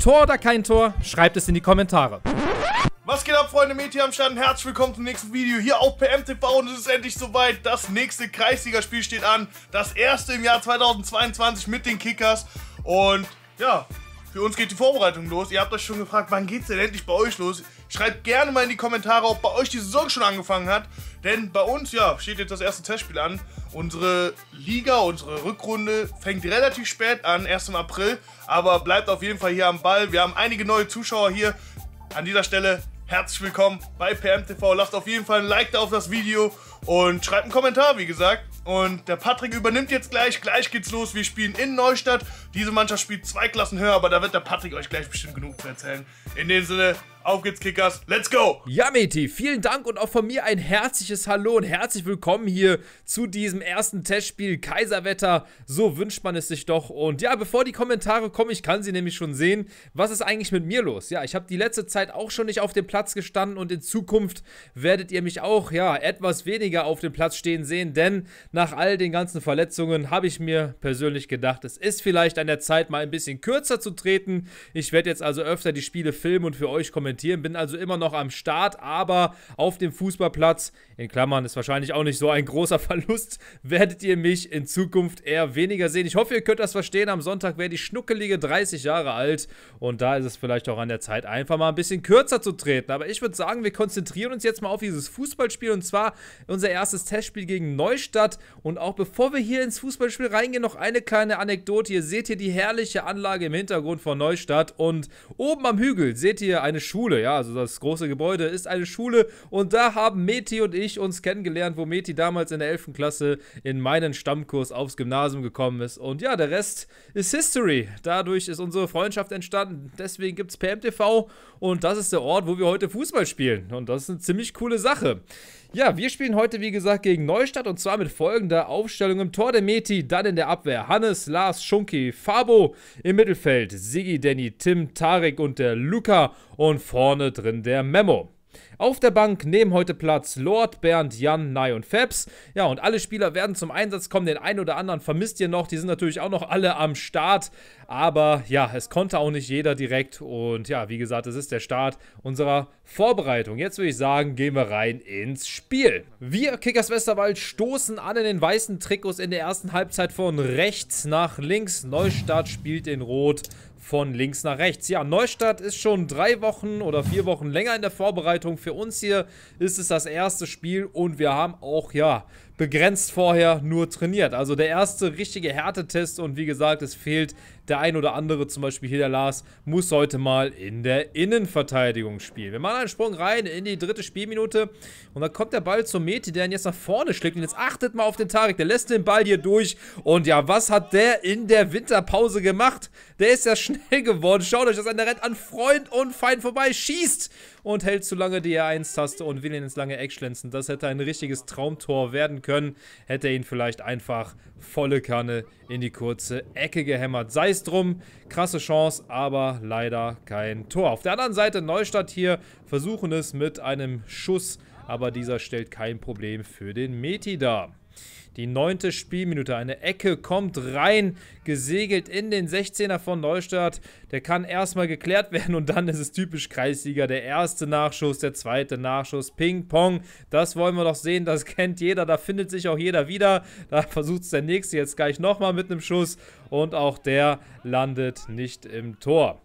Tor oder kein Tor? Schreibt es in die Kommentare. Was geht ab, Freunde? Mädchen am Start. Herzlich willkommen zum nächsten Video hier auf PMTV. Und es ist endlich soweit. Das nächste Kreisligaspiel steht an. Das erste im Jahr 2022 mit den Kickers. Und ja, für uns geht die Vorbereitung los. Ihr habt euch schon gefragt, wann geht es denn endlich bei euch los? Schreibt gerne mal in die Kommentare, ob bei euch die Saison schon angefangen hat. Denn bei uns, ja, steht jetzt das erste Testspiel an. Unsere Liga, unsere Rückrunde fängt relativ spät an, erst im April. Aber bleibt auf jeden Fall hier am Ball. Wir haben einige neue Zuschauer hier. An dieser Stelle herzlich willkommen bei PMTV. Lasst auf jeden Fall ein Like da auf das Video und schreibt einen Kommentar, wie gesagt. Und der Patrick übernimmt jetzt gleich. Gleich geht's los. Wir spielen in Neustadt diese Mannschaft spielt zwei Klassen höher, aber da wird der Patrick euch gleich bestimmt genug zu erzählen. In dem Sinne, auf geht's Kickers, let's go! Ja, Meti, vielen Dank und auch von mir ein herzliches Hallo und herzlich willkommen hier zu diesem ersten Testspiel Kaiserwetter. So wünscht man es sich doch. Und ja, bevor die Kommentare kommen, ich kann sie nämlich schon sehen, was ist eigentlich mit mir los? Ja, ich habe die letzte Zeit auch schon nicht auf dem Platz gestanden und in Zukunft werdet ihr mich auch, ja, etwas weniger auf dem Platz stehen sehen, denn nach all den ganzen Verletzungen habe ich mir persönlich gedacht, es ist vielleicht an der Zeit, mal ein bisschen kürzer zu treten. Ich werde jetzt also öfter die Spiele filmen und für euch kommentieren. Bin also immer noch am Start, aber auf dem Fußballplatz, in Klammern ist wahrscheinlich auch nicht so ein großer Verlust, werdet ihr mich in Zukunft eher weniger sehen. Ich hoffe, ihr könnt das verstehen. Am Sonntag werde ich schnuckelige 30 Jahre alt und da ist es vielleicht auch an der Zeit, einfach mal ein bisschen kürzer zu treten. Aber ich würde sagen, wir konzentrieren uns jetzt mal auf dieses Fußballspiel und zwar unser erstes Testspiel gegen Neustadt. Und auch bevor wir hier ins Fußballspiel reingehen, noch eine kleine Anekdote. Ihr seht hier die herrliche Anlage im Hintergrund von Neustadt und oben am Hügel seht ihr eine Schule. Ja, also das große Gebäude ist eine Schule und da haben Meti und ich uns kennengelernt, wo Meti damals in der 11. Klasse in meinen Stammkurs aufs Gymnasium gekommen ist. Und ja, der Rest ist History. Dadurch ist unsere Freundschaft entstanden. Deswegen gibt es PMTV und das ist der Ort, wo wir heute Fußball spielen. Und das ist eine ziemlich coole Sache. Ja, wir spielen heute, wie gesagt, gegen Neustadt und zwar mit folgender Aufstellung im Tor der Meti, dann in der Abwehr Hannes, Lars, Schunki, Fabo. Im Mittelfeld Sigi, Danny, Tim, Tarek und der Luca. Und vorne drin der Memo. Auf der Bank nehmen heute Platz Lord, Bernd, Jan, Nai und Fabs. Ja, und alle Spieler werden zum Einsatz kommen. Den einen oder anderen vermisst ihr noch. Die sind natürlich auch noch alle am Start. Aber ja, es konnte auch nicht jeder direkt. Und ja, wie gesagt, es ist der Start unserer Vorbereitung. Jetzt würde ich sagen, gehen wir rein ins Spiel. Wir, Kickers Westerwald, stoßen an in den weißen Trikots in der ersten Halbzeit von rechts nach links. Neustart spielt in Rot von links nach rechts. Ja, Neustadt ist schon drei Wochen oder vier Wochen länger in der Vorbereitung. Für uns hier ist es das erste Spiel und wir haben auch, ja, begrenzt vorher nur trainiert. Also der erste richtige Härtetest und wie gesagt, es fehlt der ein oder andere, zum Beispiel hier der Lars, muss heute mal in der Innenverteidigung spielen. Wir machen einen Sprung rein in die dritte Spielminute und dann kommt der Ball zum Meti, der ihn jetzt nach vorne schlägt und jetzt achtet mal auf den Tarek, der lässt den Ball hier durch und ja, was hat der in der Winterpause gemacht? Der ist ja schnell geworden, schaut euch das an, der rennt an Freund und Feind vorbei, schießt und hält zu lange die R1-Taste und will ihn ins lange Eck schlänzen. Das hätte ein richtiges Traumtor werden können können, hätte er ihn vielleicht einfach volle Kanne in die kurze Ecke gehämmert. Sei es drum, krasse Chance, aber leider kein Tor. Auf der anderen Seite Neustadt hier versuchen es mit einem Schuss, aber dieser stellt kein Problem für den Meti dar. Die neunte Spielminute. Eine Ecke kommt rein, gesegelt in den 16er von Neustadt. Der kann erstmal geklärt werden und dann ist es typisch Kreissieger. Der erste Nachschuss, der zweite Nachschuss. Ping-Pong. Das wollen wir doch sehen. Das kennt jeder. Da findet sich auch jeder wieder. Da versucht es der nächste jetzt gleich nochmal mit einem Schuss. Und auch der landet nicht im Tor.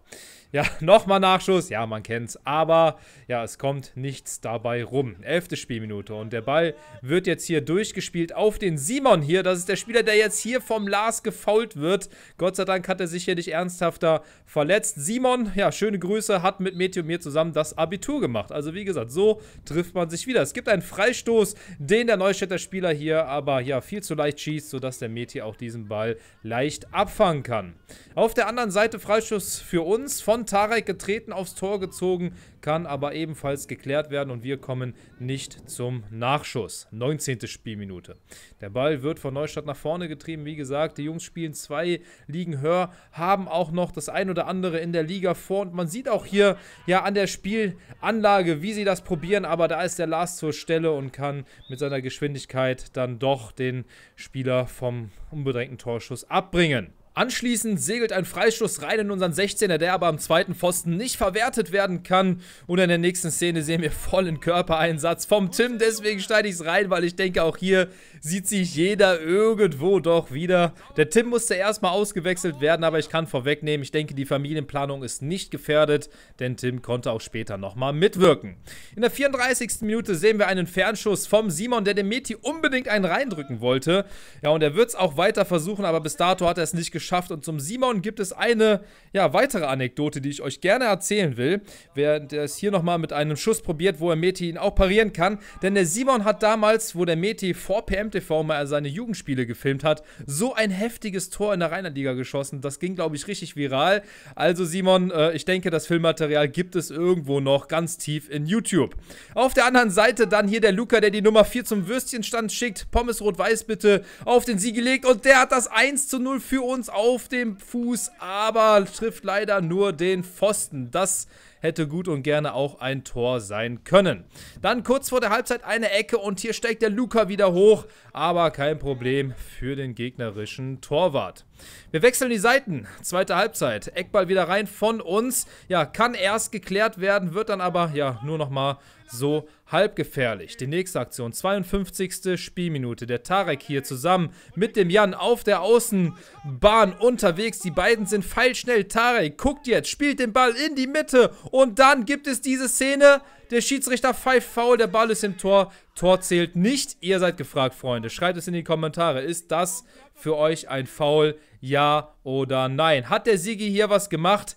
Ja, nochmal Nachschuss. Ja, man kennt's. Aber ja, es kommt nichts dabei rum. Elfte Spielminute. Und der Ball wird jetzt hier durchgespielt auf den Simon hier. Das ist der Spieler, der jetzt hier vom Lars gefault wird. Gott sei Dank hat er sich hier nicht ernsthafter verletzt. Simon, ja, schöne Grüße, hat mit Meti und mir zusammen das Abitur gemacht. Also wie gesagt, so trifft man sich wieder. Es gibt einen Freistoß, den der Neustädter Spieler hier aber ja viel zu leicht schießt, sodass der Meti auch diesen Ball leicht abfangen kann. Auf der anderen Seite Freistoß für uns von Tarek getreten, aufs Tor gezogen, kann aber ebenfalls geklärt werden und wir kommen nicht zum Nachschuss. 19. Spielminute. Der Ball wird von Neustadt nach vorne getrieben. Wie gesagt, die Jungs spielen zwei Ligen höher, haben auch noch das ein oder andere in der Liga vor und man sieht auch hier ja an der Spielanlage, wie sie das probieren, aber da ist der Lars zur Stelle und kann mit seiner Geschwindigkeit dann doch den Spieler vom unbedrängten Torschuss abbringen. Anschließend segelt ein Freistoß rein in unseren 16er, der aber am zweiten Pfosten nicht verwertet werden kann. Und in der nächsten Szene sehen wir vollen Körpereinsatz vom Tim. Deswegen schneide ich es rein, weil ich denke, auch hier sieht sich jeder irgendwo doch wieder. Der Tim musste erstmal ausgewechselt werden, aber ich kann vorwegnehmen, ich denke, die Familienplanung ist nicht gefährdet, denn Tim konnte auch später nochmal mitwirken. In der 34. Minute sehen wir einen Fernschuss vom Simon, der dem Meti unbedingt einen reindrücken wollte. Ja, und er wird es auch weiter versuchen, aber bis dato hat er es nicht geschafft geschafft. Und zum Simon gibt es eine ja, weitere Anekdote, die ich euch gerne erzählen will. Während er es hier nochmal mit einem Schuss probiert, wo er Meti ihn auch parieren kann. Denn der Simon hat damals, wo der Meti vor PMTV mal seine Jugendspiele gefilmt hat, so ein heftiges Tor in der Rheinland-Liga geschossen. Das ging, glaube ich, richtig viral. Also Simon, äh, ich denke, das Filmmaterial gibt es irgendwo noch ganz tief in YouTube. Auf der anderen Seite dann hier der Luca, der die Nummer 4 zum Würstchenstand schickt. Pommes rot-weiß bitte auf den Sieg gelegt. Und der hat das 1 zu 0 für uns auf dem Fuß, aber trifft leider nur den Pfosten. Das hätte gut und gerne auch ein Tor sein können. Dann kurz vor der Halbzeit eine Ecke und hier steigt der Luca wieder hoch, aber kein Problem für den gegnerischen Torwart. Wir wechseln die Seiten. Zweite Halbzeit. Eckball wieder rein von uns. Ja, kann erst geklärt werden, wird dann aber ja nur nochmal so Halb gefährlich. Die nächste Aktion, 52. Spielminute. Der Tarek hier zusammen mit dem Jan auf der Außenbahn unterwegs. Die beiden sind feilschnell. Tarek guckt jetzt, spielt den Ball in die Mitte und dann gibt es diese Szene. Der Schiedsrichter pfeift faul, der Ball ist im Tor. Tor zählt nicht. Ihr seid gefragt, Freunde. Schreibt es in die Kommentare. Ist das für euch ein Foul? Ja oder nein? Hat der Sigi hier was gemacht?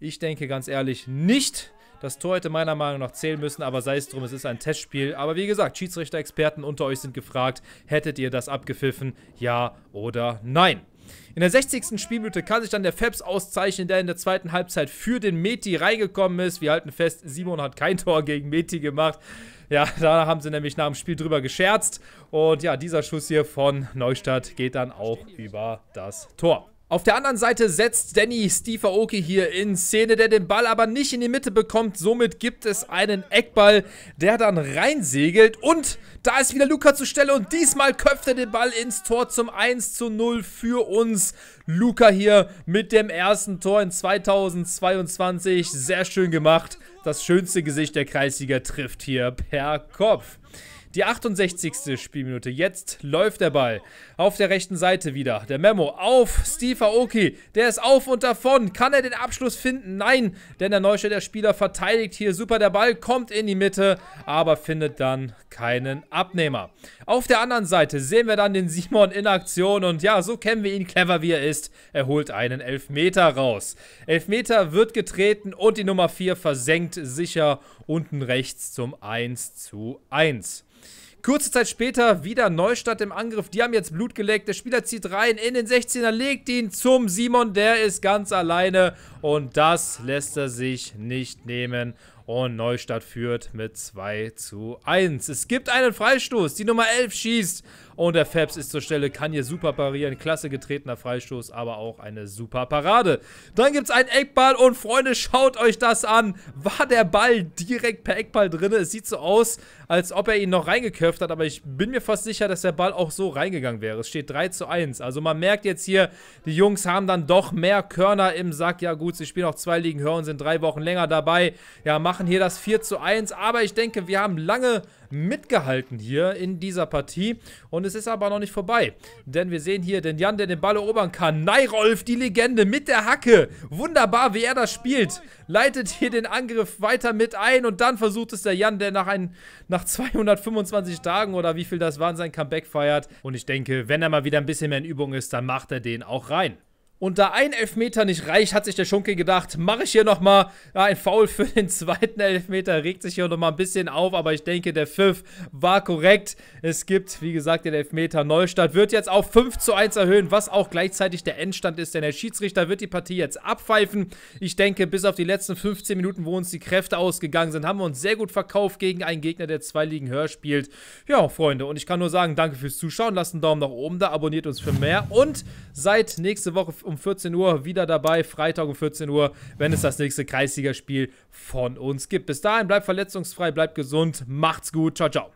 Ich denke ganz ehrlich, nicht. Das Tor hätte meiner Meinung nach zählen müssen, aber sei es drum, es ist ein Testspiel. Aber wie gesagt, Schiedsrichter-Experten unter euch sind gefragt, hättet ihr das abgepfiffen, ja oder nein? In der 60. Spielminute kann sich dann der Fabs auszeichnen, der in der zweiten Halbzeit für den Meti reingekommen ist. Wir halten fest, Simon hat kein Tor gegen Meti gemacht. Ja, da haben sie nämlich nach dem Spiel drüber gescherzt. Und ja, dieser Schuss hier von Neustadt geht dann auch über das Tor. Auf der anderen Seite setzt Danny Steve Aoki hier in Szene, der den Ball aber nicht in die Mitte bekommt. Somit gibt es einen Eckball, der dann reinsegelt. Und da ist wieder Luca zur Stelle und diesmal köpft er den Ball ins Tor zum 1 zu 0 für uns. Luca hier mit dem ersten Tor in 2022. Sehr schön gemacht. Das schönste Gesicht der Kreisliga trifft hier per Kopf. Die 68. Spielminute. Jetzt läuft der Ball. Auf der rechten Seite wieder. Der Memo auf Steve Aoki. Der ist auf und davon. Kann er den Abschluss finden? Nein, denn der Neustädter Spieler verteidigt hier super. Der Ball kommt in die Mitte, aber findet dann keinen Abnehmer. Auf der anderen Seite sehen wir dann den Simon in Aktion. Und ja, so kennen wir ihn clever, wie er ist. Er holt einen Elfmeter raus. Elfmeter wird getreten und die Nummer 4 versenkt sicher unten rechts zum 1 zu 1. Kurze Zeit später wieder Neustadt im Angriff. Die haben jetzt Blut geleckt. Der Spieler zieht rein in den 16er, legt ihn zum Simon. Der ist ganz alleine und das lässt er sich nicht nehmen. Und Neustadt führt mit 2 zu 1. Es gibt einen Freistoß. Die Nummer 11 schießt. Und der Fabs ist zur Stelle, kann hier super parieren. Klasse getretener Freistoß, aber auch eine super Parade. Dann gibt es einen Eckball und Freunde, schaut euch das an. War der Ball direkt per Eckball drin? Es sieht so aus, als ob er ihn noch reingeköpft hat, aber ich bin mir fast sicher, dass der Ball auch so reingegangen wäre. Es steht 3 zu 1. Also man merkt jetzt hier, die Jungs haben dann doch mehr Körner im Sack. Ja gut, sie spielen auch zwei Ligen höher und sind drei Wochen länger dabei. Ja, macht machen hier das 4 zu 1. Aber ich denke, wir haben lange mitgehalten hier in dieser Partie. Und es ist aber noch nicht vorbei. Denn wir sehen hier den Jan, der den Ball erobern kann. Neirolf, die Legende, mit der Hacke. Wunderbar, wie er das spielt. Leitet hier den Angriff weiter mit ein. Und dann versucht es der Jan, der nach, ein, nach 225 Tagen oder wie viel das waren, sein Comeback feiert. Und ich denke, wenn er mal wieder ein bisschen mehr in Übung ist, dann macht er den auch rein. Und da ein Elfmeter nicht reicht, hat sich der Schunke gedacht, mache ich hier nochmal ja, ein Foul für den zweiten Elfmeter. Regt sich hier nochmal ein bisschen auf, aber ich denke, der Pfiff war korrekt. Es gibt, wie gesagt, den Elfmeter. Neustadt wird jetzt auf 5 zu 1 erhöhen, was auch gleichzeitig der Endstand ist, denn der Schiedsrichter wird die Partie jetzt abpfeifen. Ich denke, bis auf die letzten 15 Minuten, wo uns die Kräfte ausgegangen sind, haben wir uns sehr gut verkauft gegen einen Gegner, der zwei Ligen höher spielt. Ja, Freunde, und ich kann nur sagen, danke fürs Zuschauen. Lasst einen Daumen nach oben da, abonniert uns für mehr und seit nächste Woche um 14 Uhr wieder dabei. Freitag um 14 Uhr, wenn es das nächste Kreisligaspiel von uns gibt. Bis dahin, bleibt verletzungsfrei, bleibt gesund, macht's gut, ciao, ciao.